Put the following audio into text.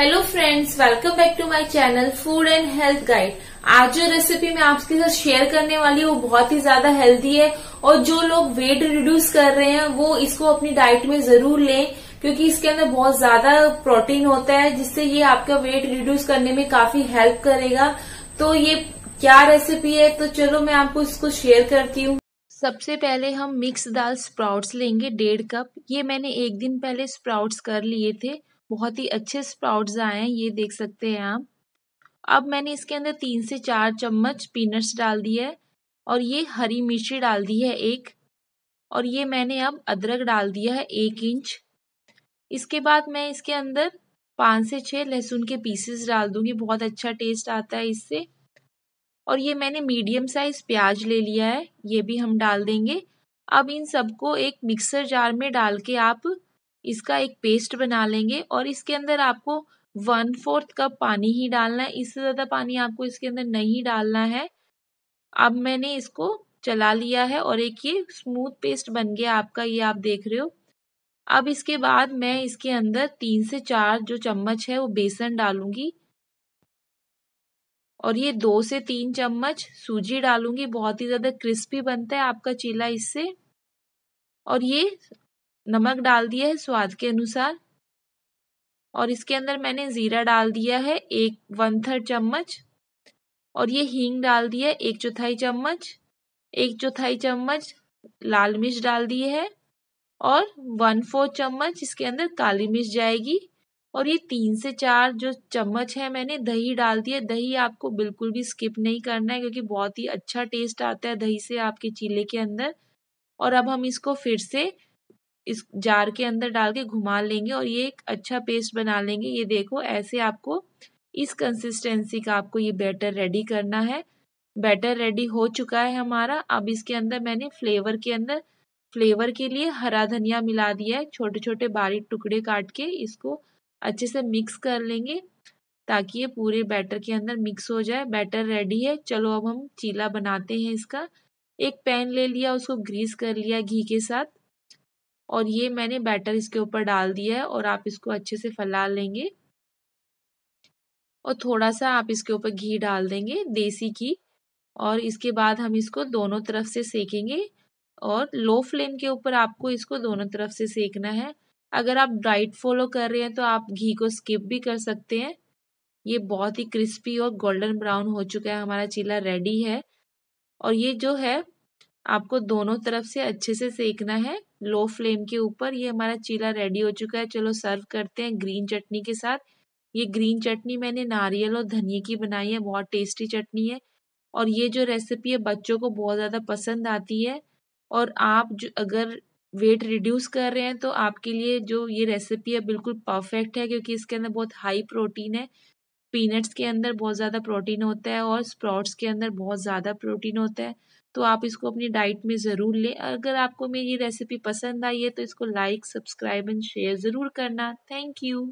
hello friends welcome back to my channel food and health guide आज जो recipe मैं आपके साथ शेयर करने वाली हूँ वो बहुत ही ज्यादा हेल्दी है और जो लोग वेट रिड्यूस कर रहे हैं वो इसको अपनी डाइट में जरूर लें क्योंकि इसके अंदर बहुत ज्यादा प्रोटीन होता है जिससे ये आपका वेट रिड्यूस करने में काफी हेल्प करेगा तो ये क्या रेसिपी है तो चलो मैं आपको इसको शेयर करती हूँ सबसे पहले हम मिक्स दाल स्प्राउट्स लेंगे डेढ़ कप ये मैंने एक दिन पहले स्प्राउट्स कर लिए थे बहुत ही अच्छे स्प्राउट्स आए हैं ये देख सकते हैं आप अब मैंने इसके अंदर तीन से चार चम्मच पीनट्स डाल दी है और ये हरी मिर्ची डाल दी है एक और ये मैंने अब अदरक डाल दिया है एक इंच इसके बाद मैं इसके अंदर पाँच से छः लहसुन के पीसेस डाल दूंगी बहुत अच्छा टेस्ट आता है इससे और ये मैंने मीडियम साइज़ प्याज ले लिया है ये भी हम डाल देंगे अब इन सबको एक मिक्सर जार में डाल के आप इसका एक पेस्ट बना लेंगे और इसके अंदर आपको वन फोर्थ कप पानी ही डालना है इससे ज़्यादा पानी आपको इसके अंदर नहीं डालना है अब मैंने इसको चला लिया है और एक ये स्मूथ पेस्ट बन गया आपका ये आप देख रहे हो अब इसके बाद मैं इसके अंदर तीन से चार जो चम्मच है वो बेसन डालूंगी और ये दो से तीन चम्मच सूजी डालूंगी बहुत ही ज़्यादा क्रिस्पी बनता है आपका चीला इससे और ये नमक डाल दिया है स्वाद के अनुसार और इसके अंदर मैंने ज़ीरा डाल दिया है एक वन थर्ड चम्मच और ये हींग डाल दिया है एक चौथाई चम्मच एक चौथाई चम्मच लाल मिर्च डाल दिए है और वन फोर्थ चम्मच इसके अंदर काली मिर्च जाएगी और ये तीन से चार जो चम्मच है मैंने दही डाल दिया दही आपको बिल्कुल भी स्किप नहीं करना है क्योंकि बहुत ही अच्छा टेस्ट आता है दही से आपके चीले के अंदर और अब हम इसको फिर से इस जार के अंदर डाल के घुमा लेंगे और ये एक अच्छा पेस्ट बना लेंगे ये देखो ऐसे आपको इस कंसिस्टेंसी का आपको ये बैटर रेडी करना है बैटर रेडी हो चुका है हमारा अब इसके अंदर मैंने फ्लेवर के अंदर फ्लेवर के लिए हरा धनिया मिला दिया है छोटे छोटे बारीक टुकड़े काट के इसको अच्छे से मिक्स कर लेंगे ताकि ये पूरे बैटर के अंदर मिक्स हो जाए बैटर रेडी है चलो अब हम चीला बनाते हैं इसका एक पैन ले लिया उसको ग्रीस कर लिया घी के साथ और ये मैंने बैटर इसके ऊपर डाल दिया है और आप इसको अच्छे से फैला लेंगे और थोड़ा सा आप इसके ऊपर घी डाल देंगे देसी घी और इसके बाद हम इसको दोनों तरफ से सेकेंगे और लो फ्लेम के ऊपर आपको इसको दोनों तरफ से सेकना है अगर आप डाइट फॉलो कर रहे हैं तो आप घी को स्किप भी कर सकते हैं ये बहुत ही क्रिस्पी और गोल्डन ब्राउन हो चुका है हमारा चीला रेडी है और ये जो है आपको दोनों तरफ से अच्छे से सेकना है लो फ्लेम के ऊपर ये हमारा चीला रेडी हो चुका है चलो सर्व करते हैं ग्रीन चटनी के साथ ये ग्रीन चटनी मैंने नारियल और धनिए की बनाई है बहुत टेस्टी चटनी है और ये जो रेसिपी है बच्चों को बहुत ज़्यादा पसंद आती है और आप जो अगर वेट रिड्यूस कर रहे हैं तो आपके लिए जो ये रेसिपी है बिल्कुल परफेक्ट है क्योंकि इसके अंदर बहुत हाई प्रोटीन है पीनट्स के अंदर बहुत ज़्यादा प्रोटीन होता है और स्प्राउट्स के अंदर बहुत ज़्यादा प्रोटीन होता है तो आप इसको अपनी डाइट में ज़रूर लें अगर आपको मेरी रेसिपी पसंद आई है तो इसको लाइक सब्सक्राइब एंड शेयर ज़रूर करना थैंक यू